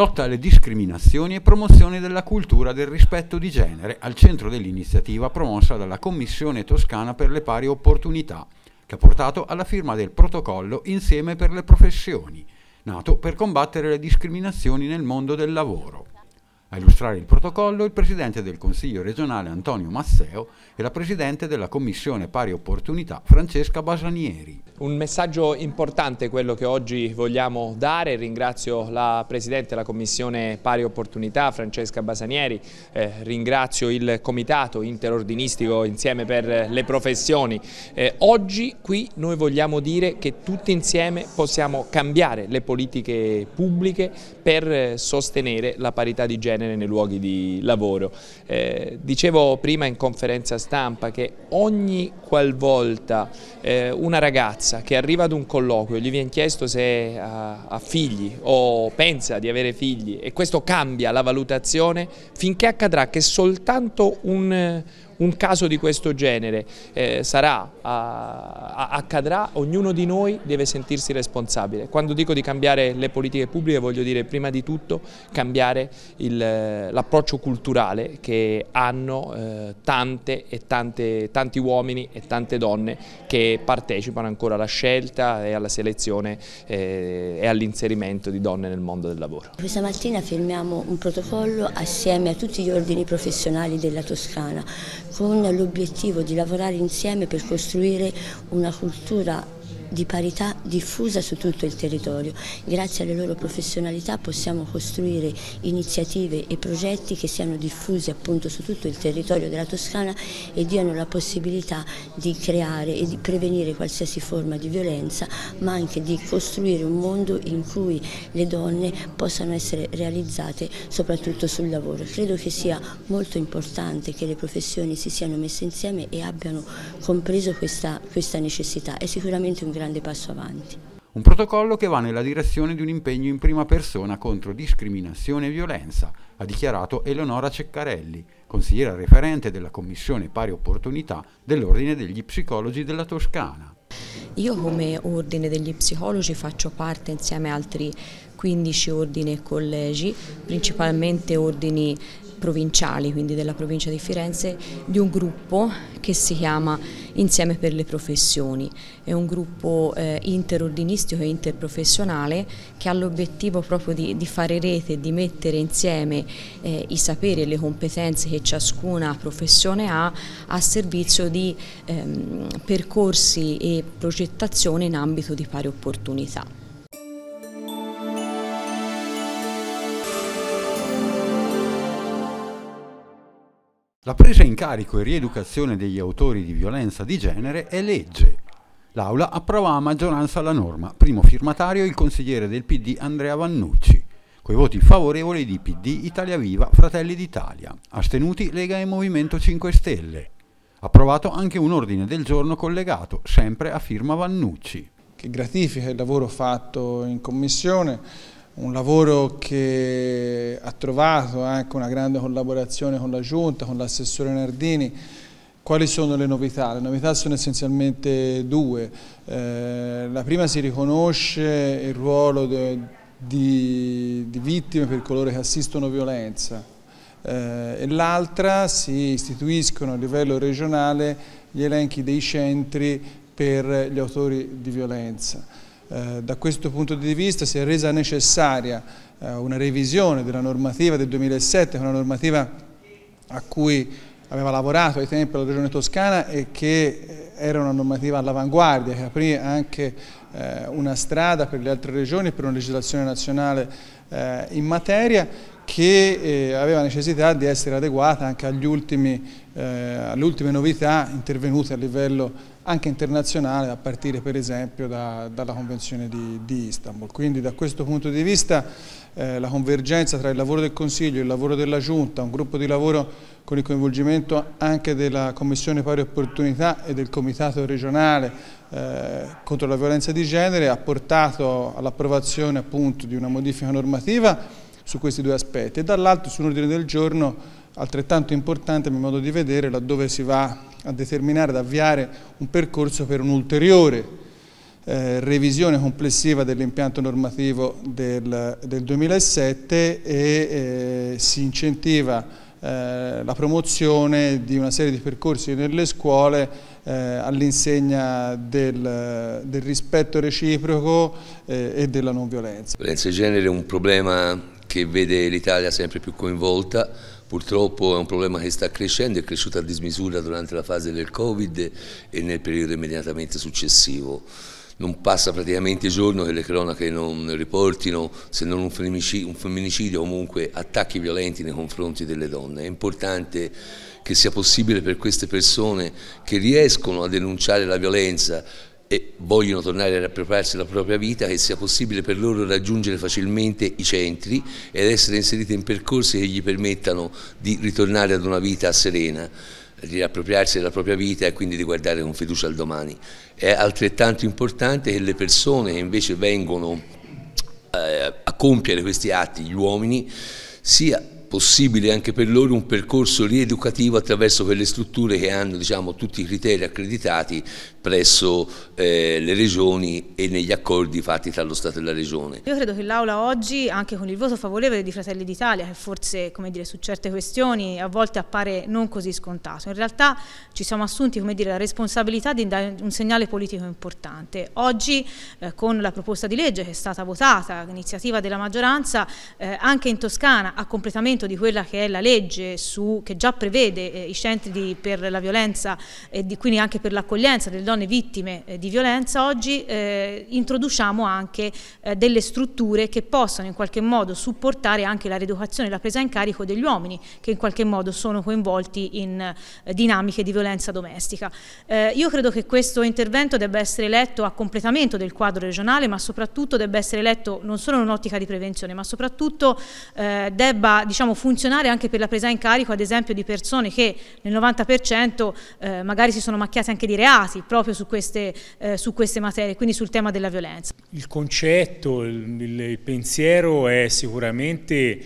lotta alle discriminazioni e promozione della cultura del rispetto di genere, al centro dell'iniziativa promossa dalla Commissione Toscana per le Pari Opportunità, che ha portato alla firma del protocollo Insieme per le professioni, nato per combattere le discriminazioni nel mondo del lavoro. A illustrare il protocollo il Presidente del Consiglio regionale Antonio Masseo e la Presidente della Commissione Pari Opportunità Francesca Basanieri. Un messaggio importante quello che oggi vogliamo dare, ringrazio la Presidente della Commissione Pari Opportunità Francesca Basanieri, eh, ringrazio il Comitato Interordinistico insieme per le professioni. Eh, oggi qui noi vogliamo dire che tutti insieme possiamo cambiare le politiche pubbliche per eh, sostenere la parità di genere genere nei luoghi di lavoro. Eh, dicevo prima in conferenza stampa che ogni qualvolta eh, una ragazza che arriva ad un colloquio gli viene chiesto se ha, ha figli o pensa di avere figli e questo cambia la valutazione finché accadrà che soltanto un un caso di questo genere eh, sarà, a, accadrà, ognuno di noi deve sentirsi responsabile. Quando dico di cambiare le politiche pubbliche voglio dire prima di tutto cambiare eh, l'approccio culturale che hanno eh, tante e tante, tanti uomini e tante donne che partecipano ancora alla scelta e alla selezione eh, e all'inserimento di donne nel mondo del lavoro. Questa mattina firmiamo un protocollo assieme a tutti gli ordini professionali della Toscana con l'obiettivo di lavorare insieme per costruire una cultura di parità diffusa su tutto il territorio. Grazie alle loro professionalità possiamo costruire iniziative e progetti che siano diffusi appunto su tutto il territorio della Toscana e diano la possibilità di creare e di prevenire qualsiasi forma di violenza, ma anche di costruire un mondo in cui le donne possano essere realizzate soprattutto sul lavoro. Credo che sia molto importante che le professioni si siano messe insieme e abbiano compreso questa, questa necessità. È sicuramente un grande grande passo avanti. Un protocollo che va nella direzione di un impegno in prima persona contro discriminazione e violenza, ha dichiarato Eleonora Ceccarelli, consigliera referente della Commissione Pari Opportunità dell'Ordine degli Psicologi della Toscana. Io come ordine degli psicologi faccio parte insieme a altri 15 ordini e collegi, principalmente ordini provinciali, quindi della provincia di Firenze, di un gruppo che si chiama Insieme per le professioni. È un gruppo eh, interordinistico e interprofessionale che ha l'obiettivo proprio di, di, fare rete, di mettere insieme eh, i saperi e le competenze che ciascuna professione ha a servizio di ehm, percorsi e progettazione in ambito di pari opportunità. La presa in carico e rieducazione degli autori di violenza di genere è legge. L'Aula approva a maggioranza la norma, primo firmatario il consigliere del PD Andrea Vannucci, coi voti favorevoli di PD, Italia Viva, Fratelli d'Italia, astenuti Lega e Movimento 5 Stelle. Approvato anche un ordine del giorno collegato, sempre a firma Vannucci. Che gratifica il lavoro fatto in commissione un lavoro che ha trovato anche una grande collaborazione con la Giunta, con l'assessore Nardini. Quali sono le novità? Le novità sono essenzialmente due. Eh, la prima si riconosce il ruolo de, di, di vittime per coloro che assistono violenza eh, e l'altra si istituiscono a livello regionale gli elenchi dei centri per gli autori di violenza. Eh, da questo punto di vista si è resa necessaria eh, una revisione della normativa del 2007, una normativa a cui aveva lavorato ai tempi la Regione Toscana e che eh, era una normativa all'avanguardia, che aprì anche una strada per le altre regioni, e per una legislazione nazionale in materia che aveva necessità di essere adeguata anche agli ultimi, alle ultime novità intervenute a livello anche internazionale a partire per esempio da, dalla Convenzione di, di, Istanbul. Quindi da questo punto di vista eh, la convergenza tra il lavoro del Consiglio e il lavoro della Giunta, un gruppo di lavoro con il coinvolgimento anche della Commissione Pari Opportunità e del Comitato regionale eh, contro la violenza di genere ha portato all'approvazione appunto di una modifica normativa su questi due aspetti e dall'altro su un ordine del giorno altrettanto importante a mio modo di vedere laddove si va a determinare, ad avviare un percorso per un'ulteriore eh, revisione complessiva dell'impianto normativo del, del, 2007 e eh, si incentiva eh, la promozione di una serie di percorsi nelle scuole eh, all'insegna del, del, rispetto reciproco eh, e della non violenza. La violenza di genere è un problema che vede l'Italia sempre più coinvolta, Purtroppo è un problema che sta crescendo, è cresciuto a dismisura durante la fase del Covid e nel periodo immediatamente successivo. Non passa praticamente giorno che le cronache non riportino, se non un femminicidio, o comunque attacchi violenti nei confronti delle donne. È importante che sia possibile per queste persone che riescono a denunciare la violenza, e vogliono tornare a appropriarsi della propria vita, che sia possibile per loro raggiungere facilmente i centri ed essere inseriti in percorsi che gli permettano di ritornare ad una vita serena di riappropriarsi della propria vita e quindi di guardare con fiducia al domani. È altrettanto importante che le persone che invece vengono eh, a compiere questi atti, gli uomini, sia possibile anche per loro un percorso rieducativo attraverso quelle strutture che hanno diciamo, tutti i criteri accreditati presso eh, le regioni e negli accordi fatti tra lo Stato e la regione. Io credo che l'Aula oggi, anche con il voto favorevole di Fratelli d'Italia, che forse dire, su certe questioni a volte appare non così scontato, in realtà ci siamo assunti dire, la responsabilità di dare un segnale politico importante. Oggi eh, con la proposta di legge che è stata votata, l'iniziativa della maggioranza, eh, anche in Toscana ha completamente riconoscimento di quella che è la legge su, che già prevede eh, i centri di, per la violenza e di, quindi anche per l'accoglienza delle donne vittime eh, di violenza, oggi eh, introduciamo anche eh, delle strutture che possano in qualche modo supportare anche la reeducazione e la presa in carico degli uomini che in qualche modo sono coinvolti in eh, dinamiche di violenza domestica. Eh, io credo che questo intervento debba essere letto a completamento del quadro regionale ma soprattutto debba essere letto non solo in un'ottica di prevenzione ma soprattutto debba diciamo, diciamo, funzionare anche per la presa in carico ad esempio di persone che nel 90% eh, magari si sono macchiate anche di reati proprio su queste, eh, su queste, materie, quindi sul tema della violenza. Il concetto, il, il pensiero è sicuramente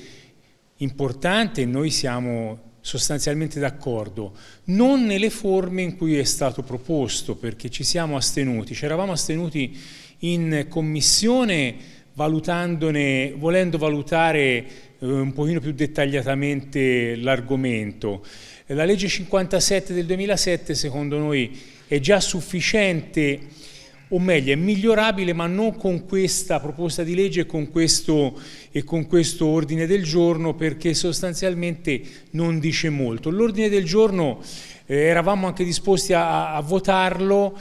importante e noi siamo sostanzialmente d'accordo, non nelle forme in cui è stato proposto, perché ci siamo astenuti, ci eravamo astenuti in commissione valutandone, volendo valutare eh, un pochino più dettagliatamente l'argomento. La legge 57 del 2007 secondo noi è già sufficiente, o meglio è migliorabile, ma non con questa proposta di legge e con questo, e con questo ordine del giorno perché sostanzialmente non dice molto. L'ordine del giorno eh, eravamo anche disposti a, a votarlo,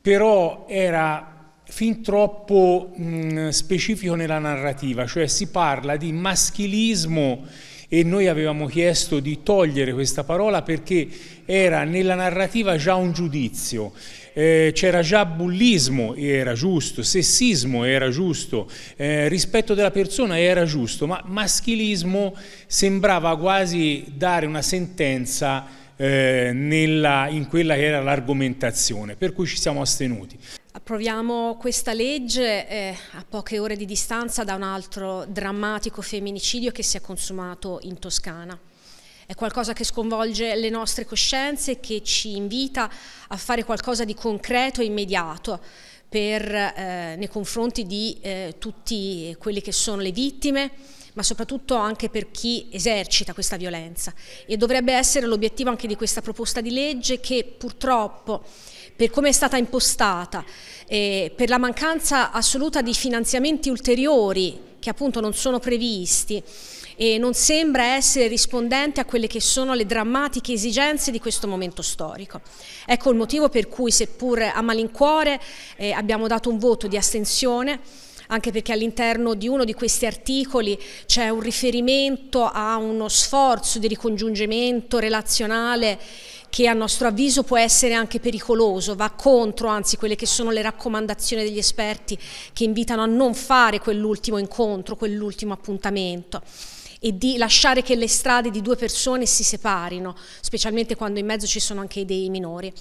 però era fin troppo mh, mm, specifico nella narrativa, cioè si parla di maschilismo e noi avevamo chiesto di togliere questa parola perché era nella narrativa già un giudizio. Eh, c'era già bullismo e era giusto, sessismo era giusto, eh, rispetto della persona era giusto, ma maschilismo sembrava quasi dare una sentenza eh, nella, in quella che era l'argomentazione, per cui ci siamo astenuti. Approviamo questa legge eh, a poche ore di distanza da un altro drammatico femminicidio che si è consumato in Toscana. È qualcosa che sconvolge le nostre coscienze, e che ci invita a fare qualcosa di concreto e immediato per, eh, nei confronti di eh, tutti quelli che sono le vittime, ma soprattutto anche per chi esercita questa violenza. E dovrebbe essere l'obiettivo anche di questa proposta di legge che purtroppo per come è stata impostata, eh, per la mancanza assoluta di finanziamenti ulteriori che appunto non sono previsti e non sembra essere rispondente a quelle che sono le drammatiche esigenze di questo momento storico. Ecco il motivo per cui, seppur a malincuore, eh, abbiamo dato un voto di astensione anche perché all'interno di uno di questi articoli c'è un riferimento a uno sforzo di ricongiungimento relazionale che a nostro avviso può essere anche pericoloso, va contro anzi quelle che sono le raccomandazioni degli esperti che invitano a non fare quell'ultimo incontro, quell'ultimo appuntamento e di lasciare che le strade di due persone si separino, specialmente quando in mezzo ci sono anche dei minori.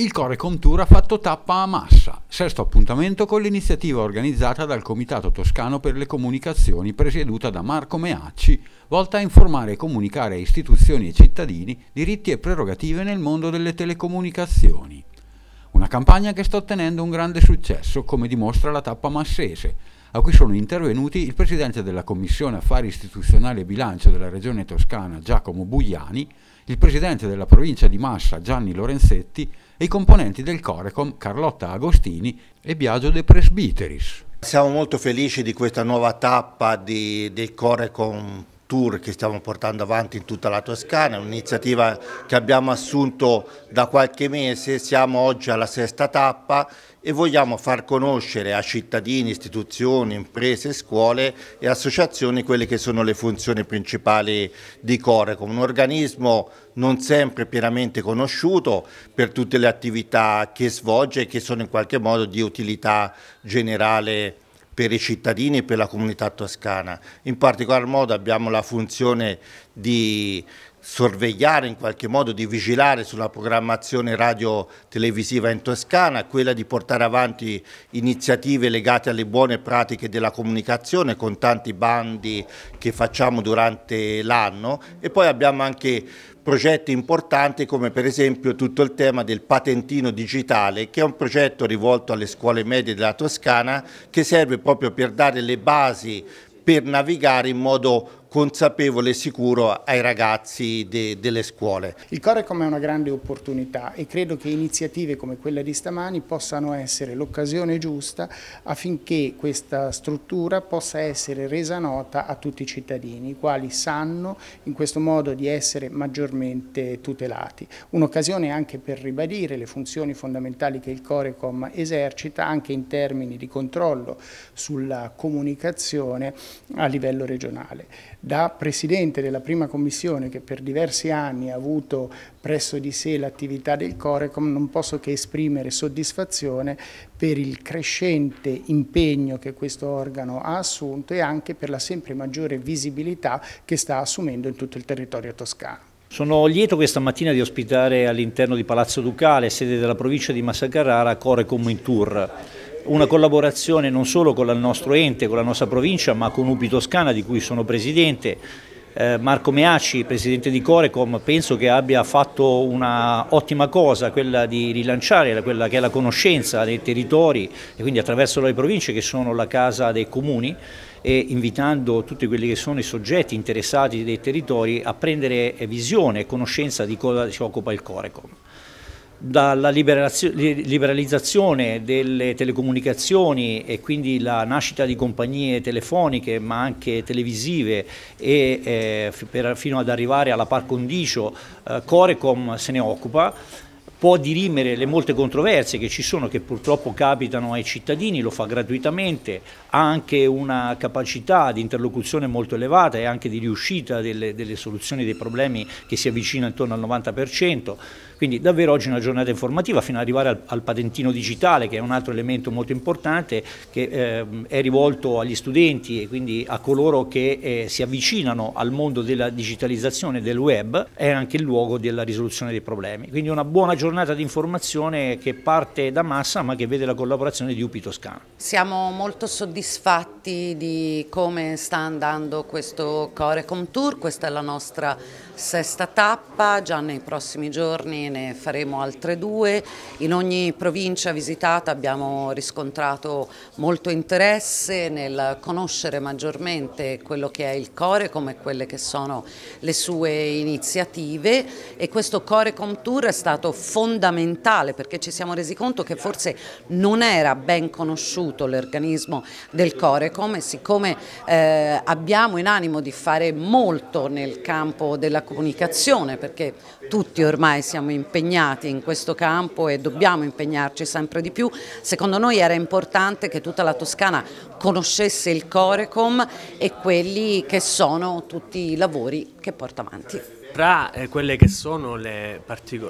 Il Corecom Tour ha fatto tappa a Massa, sesto appuntamento con l'iniziativa organizzata dal Comitato Toscano per le Comunicazioni presieduta da Marco Meacci, volta a informare e comunicare a istituzioni e cittadini diritti e prerogative nel mondo delle telecomunicazioni. Una campagna che sta ottenendo un grande successo, come dimostra la tappa massese, a cui sono intervenuti il Presidente della Commissione Affari Istituzionali e Bilancio della Regione Toscana Giacomo Bugliani, il Presidente della Provincia di Massa Gianni Lorenzetti e i componenti del Corecom Carlotta Agostini e Biagio De Presbiteris. Siamo molto felici di questa nuova tappa di, del Corecom Tour che stiamo portando avanti in tutta la Toscana, un'iniziativa che abbiamo assunto da qualche mese, siamo oggi alla sesta tappa e vogliamo far conoscere a cittadini, istituzioni, imprese, scuole e associazioni quelle che sono le funzioni principali di Corecom, un organismo non sempre pienamente conosciuto per tutte le attività che svolge e che sono in qualche modo di utilità generale per i cittadini e per la comunità toscana. In particolar modo abbiamo la funzione di sorvegliare in qualche modo, di vigilare sulla programmazione radio-televisiva in Toscana, quella di portare avanti iniziative legate alle buone pratiche della comunicazione con tanti bandi che facciamo durante l'anno e poi abbiamo anche progetti importanti come per esempio tutto il tema del patentino digitale che è un progetto rivolto alle scuole medie della Toscana che serve proprio per dare le basi per navigare in modo consapevole e sicuro ai ragazzi de, delle scuole. Il Corecom è una grande opportunità e credo che iniziative come quella di stamani possano essere l'occasione giusta affinché questa struttura possa essere resa nota a tutti i cittadini, i quali sanno in questo modo di essere maggiormente tutelati. Un'occasione anche per ribadire le funzioni fondamentali che il Corecom esercita anche in termini di controllo sulla comunicazione a livello regionale da presidente della prima commissione che per diversi anni ha avuto presso di sé l'attività del Corecom non posso che esprimere soddisfazione per il crescente impegno che questo organo ha assunto e anche per la sempre maggiore visibilità che sta assumendo in tutto il territorio toscano. Sono lieto questa mattina di ospitare all'interno di Palazzo Ducale, sede della provincia di Massa Carrara, Corecom in Tour una collaborazione non solo con il nostro ente, con la nostra provincia, ma con Ubi Toscana di cui sono presidente. Eh, Marco Meaci, presidente di Corecom, penso che abbia fatto un'ottima cosa, quella di rilanciare quella che è la conoscenza dei territori e quindi attraverso le province che sono la casa dei comuni e invitando tutti quelli che sono i soggetti interessati dei territori a prendere eh, visione e conoscenza di cosa si occupa il Corecom dalla liberalizzazione delle telecomunicazioni e quindi la nascita di compagnie telefoniche ma anche televisive e, eh, per, fino ad arrivare alla par condicio eh, Corecom se ne occupa può dirimere le molte controversie che ci sono, che purtroppo capitano ai cittadini, lo fa gratuitamente, ha anche una capacità di interlocuzione molto elevata e anche di riuscita delle, delle soluzioni dei problemi che si avvicina intorno al 90%. Quindi davvero oggi è una giornata informativa fino ad arrivare al, al patentino digitale che è un altro elemento molto importante che eh, è rivolto agli studenti e quindi a coloro che eh, si avvicinano al mondo della digitalizzazione del web, è anche il luogo della risoluzione dei problemi. Quindi una buona giornata giornata di informazione che parte da Massa ma che vede la collaborazione di UPI Toscana. Siamo molto soddisfatti di come sta andando questo Corecom Tour, questa è la nostra sesta tappa, già nei prossimi giorni ne faremo altre due, in ogni provincia visitata abbiamo riscontrato molto interesse nel conoscere maggiormente quello che è il Corecom e quelle che sono le sue iniziative e questo Corecom Tour è stato fondamentale fondamentale perché ci siamo resi conto che forse non era ben conosciuto l'organismo del Corecom e siccome eh, abbiamo in animo di fare molto nel campo della comunicazione perché tutti ormai siamo impegnati in questo campo e dobbiamo impegnarci sempre di più, secondo noi era importante che tutta la Toscana conoscesse il Corecom e quelli che sono tutti i lavori che porta avanti tra eh, quelle che sono le,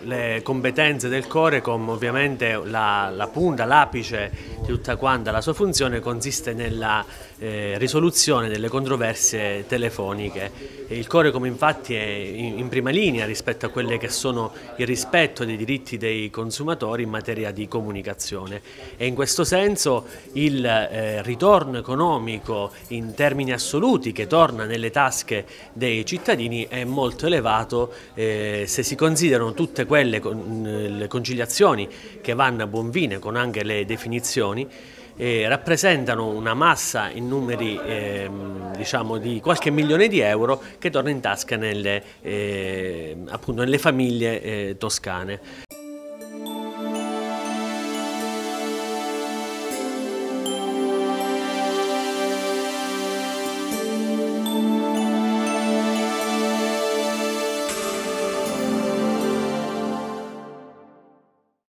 le competenze del Corecom ovviamente la, la punta, l'apice di tutta quanta la sua funzione consiste nella eh, risoluzione delle controversie telefoniche. Il Corecom infatti è in, in prima linea rispetto a quelle che sono il rispetto dei diritti dei consumatori in materia di comunicazione e in questo senso il eh, ritorno economico in termini assoluti che torna nelle tasche dei cittadini è molto elevato Stato, eh, se si considerano tutte quelle con, mm, conciliazioni che vanno a buon fine con anche le definizioni, eh, rappresentano una massa in numeri ehm, diciamo di qualche milione di euro che torna in tasca nelle, eh, nelle famiglie eh, toscane.